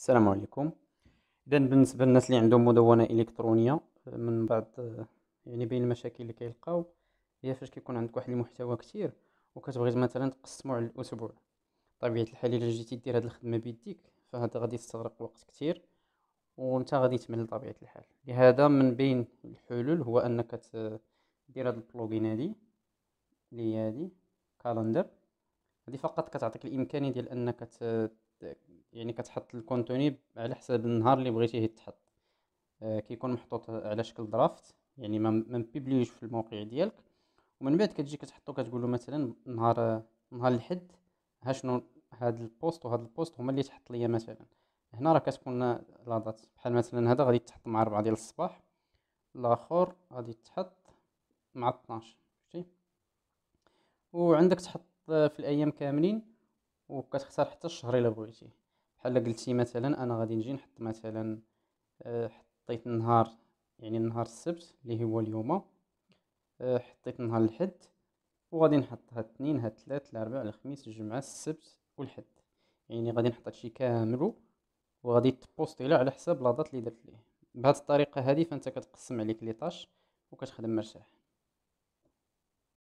السلام عليكم اذا بالنسبه للناس اللي عندهم مدونه الكترونيه آه، من بعض آه، يعني بين المشاكل اللي كيلقاو هي فاش كيكون عندك واحد المحتوى كثير وكتبغي مثلا تقسمو على الاسبوع طبيعه الحال الا جيتي دير هاد الخدمه بيديك فهذا غادي يستغرق وقت كثير وانت غادي تمل طبيعه الحال لهذا من بين الحلول هو انك دير هاد البلوغين هادي اللي هي هادي كالندر هذه فقط كتعطيك الامكانيه ديال انك يعني كتحط الكونتوني على حساب النهار اللي بغيتيه يتحط آه كيكون محطوط على شكل درافت يعني ما مبيبليش في الموقع ديالك ومن بعد كتجي كتحطو كتقولو مثلا نهار نهار الحد ها شنو هاد البوست وهاد البوست هما اللي تحط ليا مثلا هنا راه كتكون لاضات بحال مثلا هذا غادي تحط مع 4 ديال الصباح الاخر غادي تحط مع 12 شفتي وعندك تحط في الايام كاملين وكتختار حتى الشهر الا بغيتيه بحال قلتي مثلا انا غادي نجي نحط مثلا آه، حطيت النهار يعني نهار السبت اللي هو اليوم آه، حطيت نهار الحد وغادي نحط هاد الاثنين هاد الثلاث الاربع الخميس الجمعه السبت والحد يعني غادي نحط هادشي كاملو وغادي تبوستيلا على حساب لاضات اللي درت ليه بهاد الطريقه هذه فانت كتقسم عليك لي طاش وكتخدم مرتاح